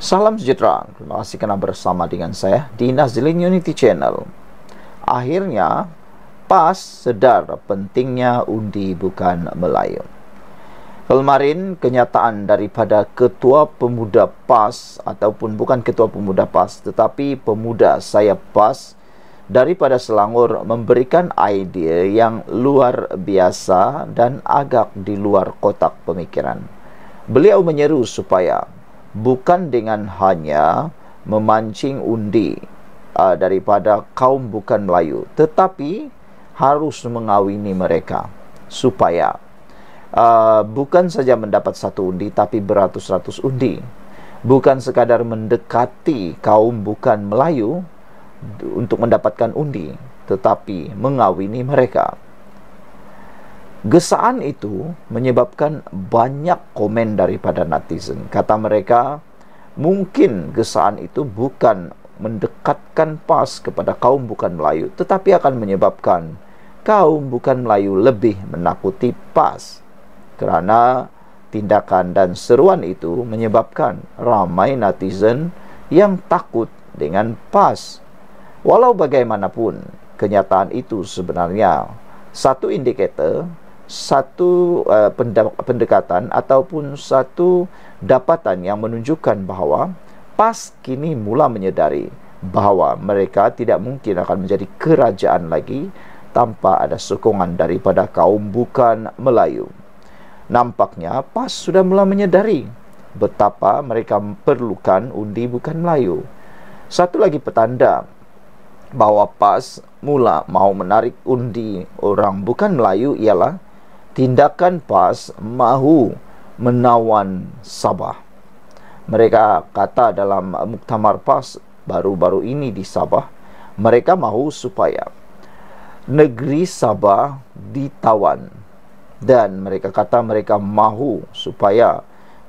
Salam sejahtera. Terima kasih kerana bersama dengan saya di Nazlin Unity Channel. Akhirnya, PAS sedar pentingnya undi bukan Melayu. Kemarin, kenyataan daripada Ketua Pemuda PAS ataupun bukan Ketua Pemuda PAS tetapi Pemuda Saya PAS daripada Selangor memberikan idea yang luar biasa dan agak di luar kotak pemikiran. Beliau menyeru supaya bukan dengan hanya memancing undi uh, daripada kaum bukan Melayu, tetapi harus mengawini mereka supaya uh, bukan saja mendapat satu undi, tapi beratus-ratus undi. Bukan sekadar mendekati kaum bukan Melayu untuk mendapatkan undi, tetapi mengawini mereka. Gesaan itu menyebabkan banyak komen daripada netizen. Kata mereka, mungkin gesaan itu bukan mendekatkan PAS kepada kaum bukan Melayu, tetapi akan menyebabkan kaum bukan Melayu lebih menakuti PAS. Kerana tindakan dan seruan itu menyebabkan ramai netizen yang takut dengan PAS. Walau bagaimanapun, kenyataan itu sebenarnya satu indikator satu uh, pendekatan ataupun satu dapatan yang menunjukkan bahawa PAS kini mula menyedari bahawa mereka tidak mungkin akan menjadi kerajaan lagi tanpa ada sokongan daripada kaum bukan Melayu. Nampaknya PAS sudah mula menyedari betapa mereka memerlukan undi bukan Melayu. Satu lagi petanda bahawa PAS mula mau menarik undi orang bukan Melayu ialah tindakan PAS mahu menawan Sabah. Mereka kata dalam muktamar PAS baru-baru ini di Sabah, mereka mahu supaya negeri Sabah ditawan dan mereka kata mereka mahu supaya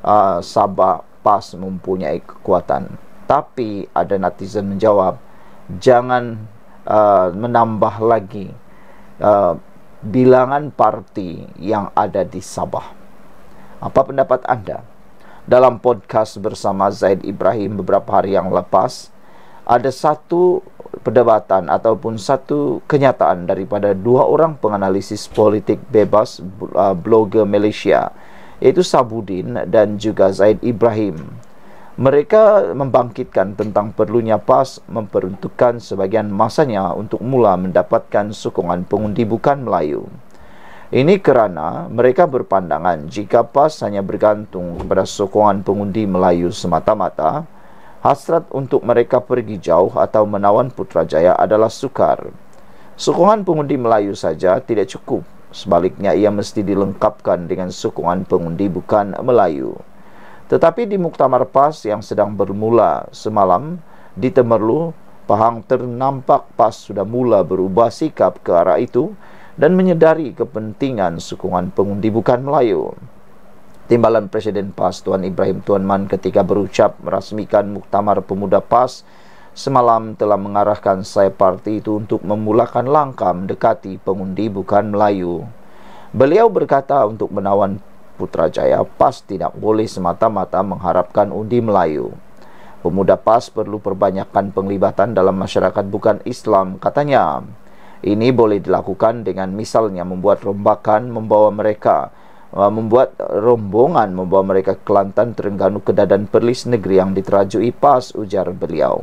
uh, Sabah PAS mempunyai kekuatan. Tapi ada netizen menjawab jangan uh, menambah lagi uh, bilangan parti yang ada di Sabah. Apa pendapat Anda? Dalam podcast bersama Zaid Ibrahim beberapa hari yang lepas, ada satu perdebatan ataupun satu kenyataan daripada dua orang penganalisis politik bebas uh, blogger Malaysia, yaitu Sabudin dan juga Zaid Ibrahim. Mereka membangkitkan tentang perlunya PAS memperuntukkan sebagian masanya untuk mula mendapatkan sokongan pengundi bukan Melayu. Ini kerana mereka berpandangan jika PAS hanya bergantung kepada sokongan pengundi Melayu semata-mata, hasrat untuk mereka pergi jauh atau menawan Putrajaya adalah sukar. Sokongan pengundi Melayu saja tidak cukup, sebaliknya ia mesti dilengkapkan dengan sokongan pengundi bukan Melayu. Tetapi di Muktamar PAS yang sedang bermula semalam di Temerlu, Pahang ternampak PAS sudah mula berubah sikap ke arah itu dan menyedari kepentingan sokongan pengundi bukan Melayu. Timbalan Presiden PAS Tuan Ibrahim Tuan Man ketika berucap merasmikan Muktamar Pemuda PAS semalam telah mengarahkan saya parti itu untuk memulakan langkah mendekati pengundi bukan Melayu. Beliau berkata untuk menawan Putrajaya PAS tidak boleh semata-mata mengharapkan undi Melayu. Pemuda PAS perlu perbanyakan penglibatan dalam masyarakat bukan Islam, katanya. Ini boleh dilakukan dengan misalnya membuat rombakan membawa mereka, eh, membuat rombongan membawa mereka ke Kelantan, Terengganu, Kedah dan Perlis negeri yang diterajui PAS, ujar beliau.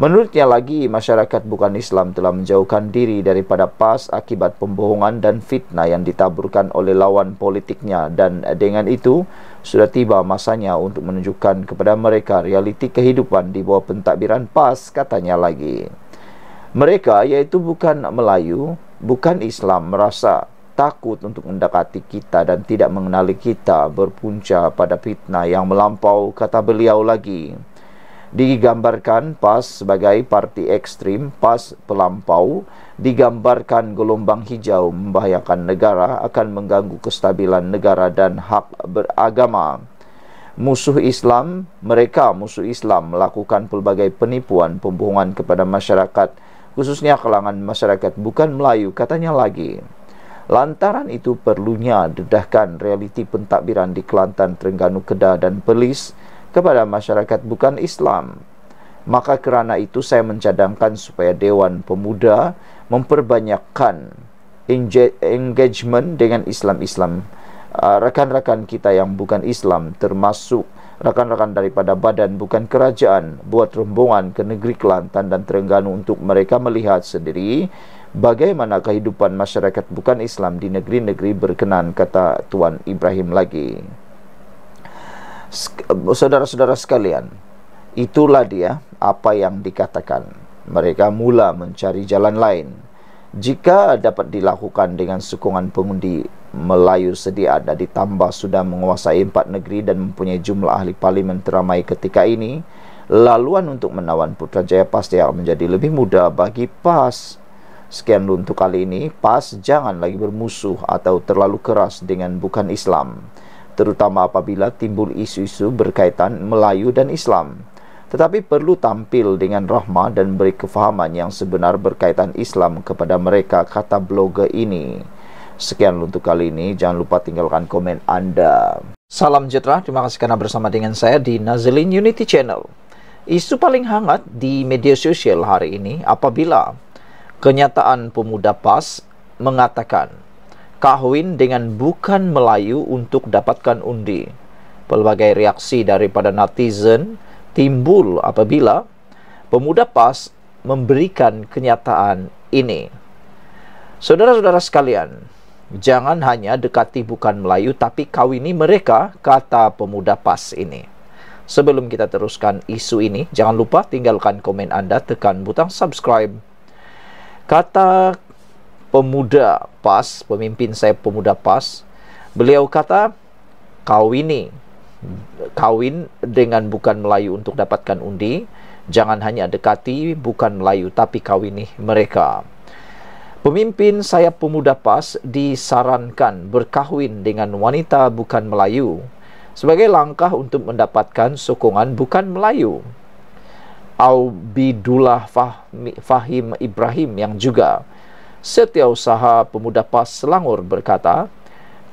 Menurutnya lagi, masyarakat bukan Islam telah menjauhkan diri daripada PAS akibat pembohongan dan fitnah yang ditaburkan oleh lawan politiknya dan dengan itu sudah tiba masanya untuk menunjukkan kepada mereka realiti kehidupan di bawah pentadbiran PAS katanya lagi. Mereka yaitu bukan Melayu, bukan Islam merasa takut untuk mendekati kita dan tidak mengenali kita berpunca pada fitnah yang melampau kata beliau lagi digambarkan PAS sebagai parti ekstrim, PAS pelampau, digambarkan gelombang hijau membahayakan negara akan mengganggu kestabilan negara dan hak beragama. Musuh Islam, mereka musuh Islam melakukan pelbagai penipuan pembohongan kepada masyarakat, khususnya kalangan masyarakat bukan Melayu, katanya lagi. Lantaran itu perlunya dedahkan realiti pentadbiran di Kelantan, Terengganu, Kedah dan Perlis, kepada masyarakat bukan Islam. Maka kerana itu saya mencadangkan supaya Dewan Pemuda memperbanyakkan engagement dengan Islam-Islam ah, rakan-rakan kita yang bukan Islam termasuk rakan-rakan daripada badan bukan kerajaan buat rombongan ke negeri Kelantan dan Terengganu untuk mereka melihat sendiri bagaimana kehidupan masyarakat bukan Islam di negeri-negeri berkenan kata Tuan Ibrahim lagi. Eh, saudara-saudara sekalian, itulah dia apa yang dikatakan. Mereka mula mencari jalan lain. Jika dapat dilakukan dengan sokongan pengundi Melayu sedia ada ditambah sudah menguasai empat negeri dan mempunyai jumlah ahli parlimen teramai ketika ini, laluan untuk menawan Putrajaya pasti akan menjadi lebih mudah bagi PAS. Sekian untuk kali ini, PAS jangan lagi bermusuh atau terlalu keras dengan bukan Islam terutama apabila timbul isu-isu berkaitan Melayu dan Islam. Tetapi perlu tampil dengan rahmah dan beri kefahaman yang sebenar berkaitan Islam kepada mereka, kata blogger ini. Sekian untuk kali ini, jangan lupa tinggalkan komen anda. Salam sejahtera, terima kasih kerana bersama dengan saya di Nazilin Unity Channel. Isu paling hangat di media sosial hari ini apabila kenyataan pemuda PAS mengatakan kahwin dengan bukan Melayu untuk dapatkan undi. Pelbagai reaksi daripada netizen timbul apabila pemuda PAS memberikan kenyataan ini. Saudara-saudara sekalian, jangan hanya dekati bukan Melayu tapi kawini mereka, kata pemuda PAS ini. Sebelum kita teruskan isu ini, jangan lupa tinggalkan komen Anda, tekan butang subscribe. Kata pemuda PAS, pemimpin saya pemuda PAS, beliau kata kawin kawini kawin dengan bukan Melayu untuk dapatkan undi, jangan hanya dekati bukan Melayu tapi kawini mereka. Pemimpin saya pemuda PAS disarankan berkahwin dengan wanita bukan Melayu sebagai langkah untuk mendapatkan sokongan bukan Melayu. Aubidullah Fahim Ibrahim yang juga Setiausaha Pemuda PAS Selangor berkata,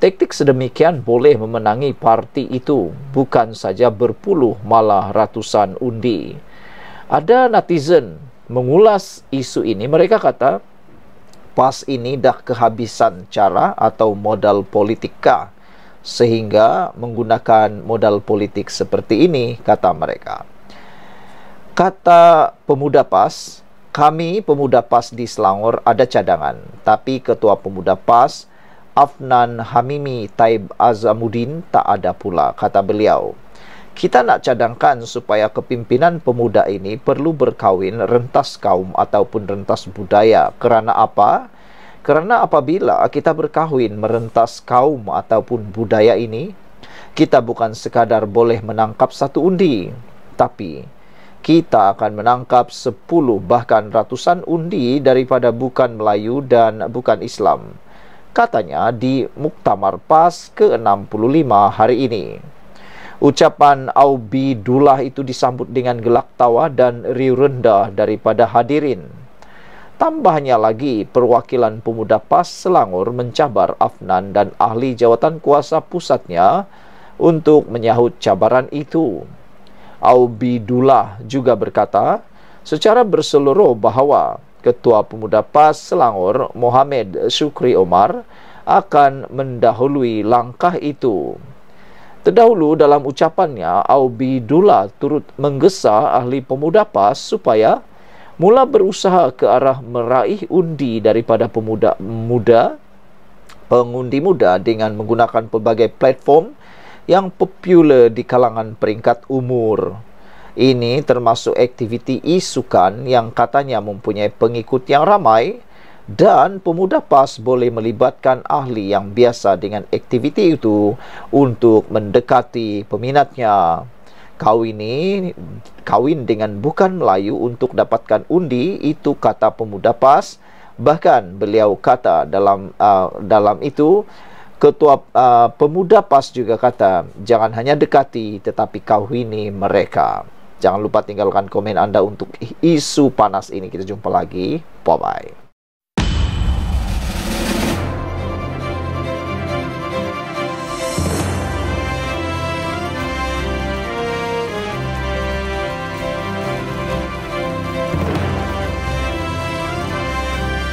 taktik sedemikian boleh memenangi parti itu, bukan saja berpuluh malah ratusan undi. Ada netizen mengulas isu ini, mereka kata, PAS ini dah kehabisan cara atau modal politika sehingga menggunakan modal politik seperti ini, kata mereka. Kata pemuda PAS, kami pemuda PAS di Selangor ada cadangan tapi ketua pemuda PAS Afnan Hamimi Taib Azamuddin tak ada pula kata beliau kita nak cadangkan supaya kepimpinan pemuda ini perlu berkahwin rentas kaum ataupun rentas budaya kerana apa kerana apabila kita berkahwin merentas kaum ataupun budaya ini kita bukan sekadar boleh menangkap satu undi tapi kita akan menangkap sepuluh bahkan ratusan undi daripada bukan Melayu dan bukan Islam katanya di Muktamar PAS ke-65 hari ini. Ucapan Aubi Dullah itu disambut dengan gelak tawa dan riuh rendah daripada hadirin. Tambahnya lagi, perwakilan pemuda PAS Selangor mencabar Afnan dan ahli jawatan kuasa pusatnya untuk menyahut cabaran itu. Aubidullah juga berkata secara berseluruh bahawa Ketua Pemuda PAS Selangor Mohamed Sukri Omar akan mendahului langkah itu. Terdahulu dalam ucapannya, Aubidullah turut menggesa ahli Pemuda PAS supaya mula berusaha ke arah meraih undi daripada pemuda muda pengundi muda dengan menggunakan pelbagai platform yang popular di kalangan peringkat umur. Ini termasuk aktiviti e-sukan yang katanya mempunyai pengikut yang ramai dan pemuda PAS boleh melibatkan ahli yang biasa dengan aktiviti itu untuk mendekati peminatnya. Kau ini kawin dengan bukan Melayu untuk dapatkan undi itu kata pemuda PAS. Bahkan beliau kata dalam uh, dalam itu Ketua uh, Pemuda PAS juga kata, jangan hanya dekati tetapi kawini mereka. Jangan lupa tinggalkan komen Anda untuk isu panas ini. Kita jumpa lagi. Bye-bye.